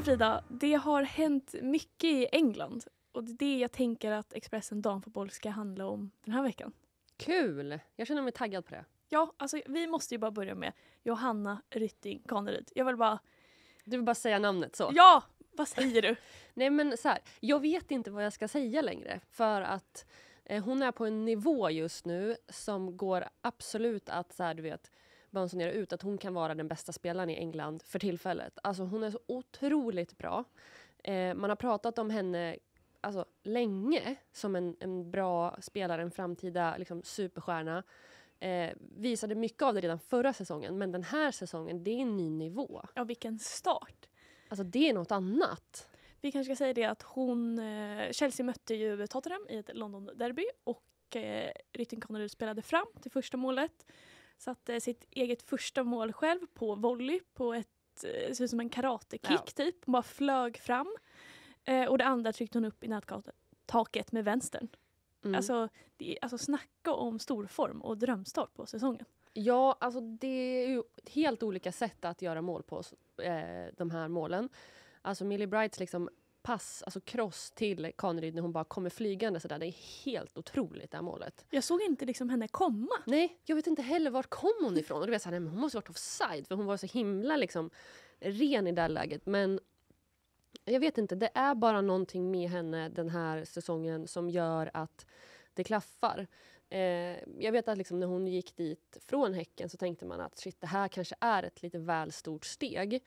du Frida, det har hänt mycket i England. Och det är det jag tänker att Expressen Damfotboll ska handla om den här veckan. Kul! Jag känner mig taggad på det. Ja, alltså vi måste ju bara börja med Johanna Rytting Kaneryd. Jag vill bara... Du vill bara säga namnet så? Ja! Vad säger du? Nej men så här, jag vet inte vad jag ska säga längre för att eh, hon är på en nivå just nu som går absolut att så här, du vet, bönsonera ut att hon kan vara den bästa spelaren i England för tillfället. Alltså hon är så otroligt bra. Eh, man har pratat om henne alltså, länge som en, en bra spelare, en framtida liksom, superstjärna. Eh, visade mycket av det redan förra säsongen men den här säsongen, det är en ny nivå. Ja, vilken start! Alltså det är något annat. Vi kanske ska säga det att hon, eh, Chelsea mötte ju Tottenham i ett London-derby och eh, Rytting Connery spelade fram till första målet satte sitt eget första mål själv på volley på ett, eh, ser ut som en karatekick ja. typ. Hon bara flög fram. Eh, och det andra tryckte hon upp i nättaket med vänstern. Mm. Alltså, det, alltså snacka om storform och drömstart på säsongen. Ja, alltså det är ju helt olika sätt att göra mål på eh, de här målen. Alltså Millie Brights liksom pass, alltså cross till Kaneryd när hon bara kommer flygande sådär. Det är helt otroligt det här målet. Jag såg inte liksom henne komma. Nej, jag vet inte heller vart kom hon ifrån. Och då vet jag såhär, hon måste ha varit offside för hon var så himla liksom ren i det här läget. Men jag vet inte, det är bara någonting med henne den här säsongen som gör att det klaffar. Eh, jag vet att liksom när hon gick dit från Häcken så tänkte man att shit, det här kanske är ett lite väl stort steg.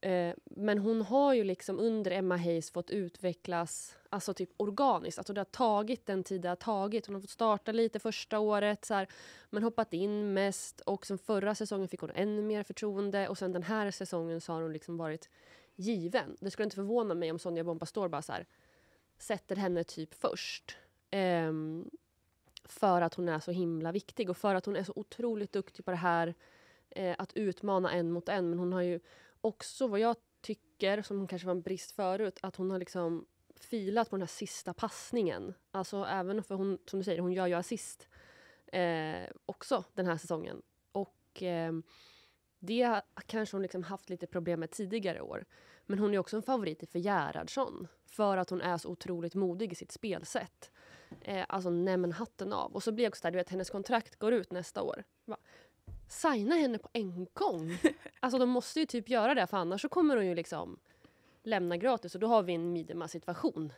Eh, men hon har ju liksom under Emma Hayes fått utvecklas alltså typ organiskt. Alltså det har tagit den tid det har tagit. Hon har fått starta lite första året, så här, men hoppat in mest. Och sen förra säsongen fick hon ännu mer förtroende och sen den här säsongen så har hon liksom varit given. Det skulle inte förvåna mig om Sonja Bombastor bara så här, sätter henne typ först. Eh, för att hon är så himla viktig och för att hon är så otroligt duktig på det här eh, att utmana en mot en. Men hon har ju också vad jag tycker, som kanske var en brist förut, att hon har liksom filat på den här sista passningen. Alltså även för hon, som du säger, hon gör ju assist eh, också den här säsongen. Och eh, det kanske hon liksom haft lite problem med tidigare år. Men hon är också en favorit för Gerhardsson. För att hon är så otroligt modig i sitt spelsätt. Eh, alltså nej hatten av. Och så blir jag också där, du vet hennes kontrakt går ut nästa år. Va? signa henne på en gång. Alltså de måste ju typ göra det för annars så kommer hon ju liksom lämna gratis och då har vi en Midema situation.